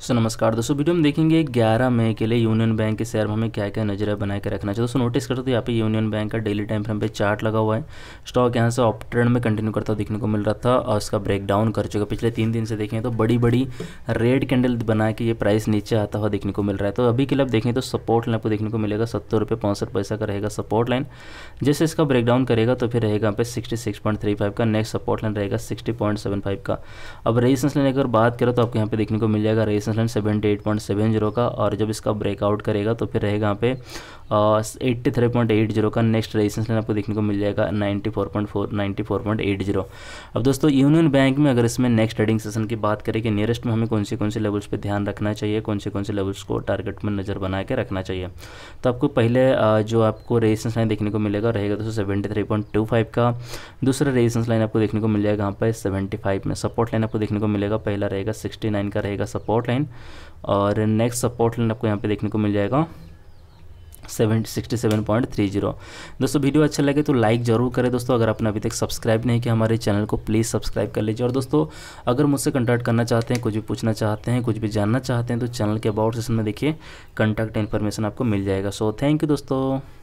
सो so, नमस्कार दोस्तों video में देखेंगे 11 मई के लिए यूनियन बैंक के शेयर में हमें क्या क्या नजर बनाए के रखना चाहिए दोस्तों नोटिस करते हो यहाँ पे यूनियन बैंक का डेली टाइम फ्रेम पे चार्ट लगा हुआ है स्टॉक यहाँ से अप ट्रेंड में कंटिन्यू करता देखने को मिल रहा था और इसका ब्रेकडाउन कर चुका पिछले तीन दिन से देखें तो बड़ी बड़ी रेड कैंडल बना के ये प्राइस नीचे आता हुआ देखने को मिल रहा है तो अभी के लिए देखें तो सपोर्ट लाइन आपको देखने को मिलेगा सत्तर रुपये पैसा का रहेगा सपोर्ट लाइन जैसे इसका ब्रेकडाउन करेगा तो फिर रहेगा यहाँ पे sixty six point three five का नेक्स्ट सपोर्ट लाइन रहेगा सिक्सटी पॉइंट सेवन फाइव का अब रेजिस्टेंस लेने अगर बात करें तो आपको यहाँ पे देखने को मिल जाएगा resistance resistance seventy eight point seven zero का और जब इसका ब्रेकआउट करेगा तो फिर रहेगा यहाँ पे eighty three point eight zero का नेक्स्ट रेजिस्टेंस लाइन आपको देखने को मिल जाएगा ninety four point four ninety four point eight zero अब दोस्तों यूनियन बैंक में अगर इसमें नेक्स्ट ट्रेडिंग सेशन की बात करें कि नियरेस्ट में हमें कौन से कौन से लेवल्स पर ध्यान रखना चाहिए कौन से कौन से लेवल्स को टारगेट में नज़र बना के रखना चाहिए तो आपको पहले जो आपको रेजिस्टेंस लाइन देखने को मिलेगा रहेगा दोस्तों seventy three point two five का दूसरा रेजिस्टेंस लाइन आपको देखने को मिल जाएगा यहाँ पर सेवेंटी फाइव में सपोर्ट लाइन आपको देखने को मिलेगा पहला रहेगा सिक्सटी नाइन का रहेगा सपोर्ट लाइन लाइन और नेक्स्ट सपोर्ट लाइन आपको यहाँ पे देखने को मिल जाएगा seven sixty seven point three zero दोस्तों वीडियो अच्छा लगे तो लाइक जरूर करें दोस्तों अगर आपने अभी तक सब्सक्राइब नहीं किया हमारे चैनल को प्लीज़ सब्सक्राइब कर लीजिए और दोस्तों अगर मुझसे कंटैक्ट करना चाहते हैं कुछ भी पूछना चाहते हैं कुछ भी जानना चाहते हैं तो चैनल के अबाउट सेशन में देखिए कंटैक्ट इन्फॉर्मेशन आपको मिल जाएगा सो थैंक यू दोस्तों